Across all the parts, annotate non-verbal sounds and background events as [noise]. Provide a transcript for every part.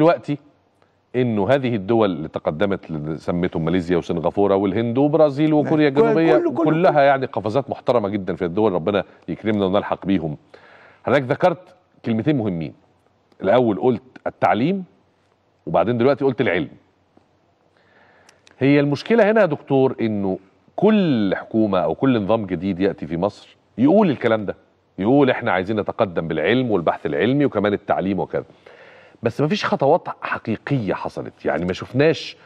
دلوقتي انه هذه الدول اللي تقدمت سميتهم ماليزيا وسنغافوره والهند وبرازيل وكوريا الجنوبيه كل كل كلها يعني قفزات محترمه جدا في الدول ربنا يكرمنا ونلحق بيهم حضرتك ذكرت كلمتين مهمين الاول قلت التعليم وبعدين دلوقتي قلت العلم هي المشكله هنا يا دكتور انه كل حكومه او كل نظام جديد ياتي في مصر يقول الكلام ده يقول احنا عايزين نتقدم بالعلم والبحث العلمي وكمان التعليم وكذا بس ما فيش خطوات حقيقيه حصلت يعني ما شفناش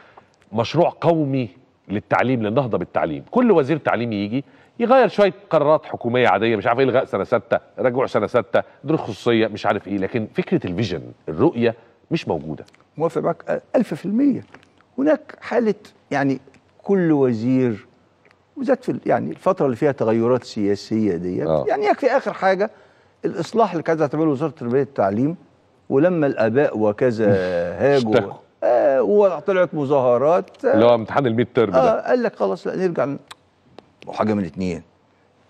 مشروع قومي للتعليم للنهضه بالتعليم كل وزير تعليم يجي يغير شويه قرارات حكوميه عاديه مش عارف ايه الغاء سنه سته رجوع سنه سته دروس خصوصيه مش عارف ايه لكن فكره الفيجن الرؤيه مش موجوده موافق معك 1000% هناك حاله يعني كل وزير وذات في يعني الفتره اللي فيها تغيرات سياسيه ديت آه. يعني يكفي اخر حاجه الاصلاح اللي كانت هتعمله وزاره التربيه والتعليم ولما الاباء وكذا [laughs] هاجوا آه وطلعت مظاهرات آه اللي هو امتحان الميد ترم آه ده قال لك خلاص لا نرجع وحاجه من اتنين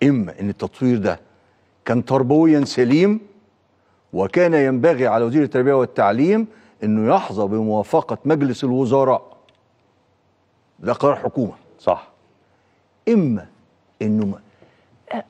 اما ان التطوير ده كان تربويا سليم وكان ينبغي على وزير التربيه والتعليم انه يحظى بموافقه مجلس الوزراء ده قرار حكومه صح اما انه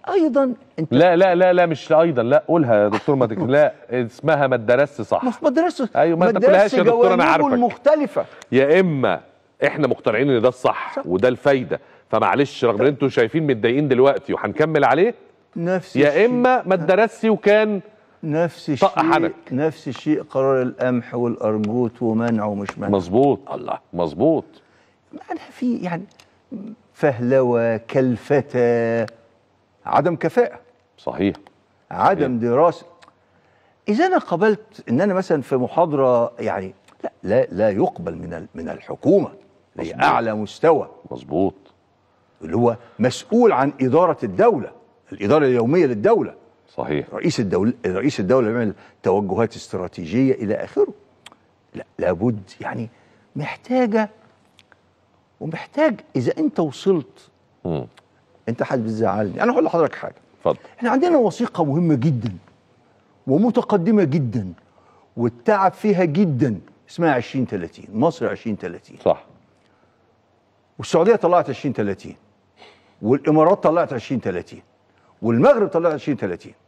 ايضا انت لا لا لا لا مش ايضا لا قولها يا دكتور ما [laughs] لا اسمها ما تدرسش صح ما تدرسش ايوه ما تقولهاش يا دكتور انا عارفك المختلفه يا اما احنا مقتنعين ان ده الصح صح. وده الفايده فمعلش رغم ان انتوا شايفين متضايقين دلوقتي وهنكمل عليه نفس يا الشيء. اما ما تدرسش وكان نفس الشيء حنك. نفس الشيء قرار القمح والارجوت ومنعه ومش منعه مظبوط الله مظبوط معنى في يعني فهلوه كلفتة عدم كفاءه صحيح عدم صحيح. إيه. دراسه اذا انا قبلت ان انا مثلا في محاضره يعني لا لا لا يقبل من من الحكومه لاعلى مستوى مظبوط اللي هو مسؤول عن اداره الدوله الاداره اليوميه للدوله صحيح رئيس الدوله رئيس الدوله بيعمل توجهات استراتيجيه الى اخره لا لابد يعني محتاجه ومحتاج اذا انت وصلت م. انت حد بتزعلني انا هقول لحضرتك حاجه اتفضل احنا عندنا وثيقه مهمه جدا ومتقدمه جدا والتعب فيها جدا اسمها 2030 مصر 2030 صح والسعوديه طلعت 2030 والامارات طلعت 2030 والمغرب طلعت 2030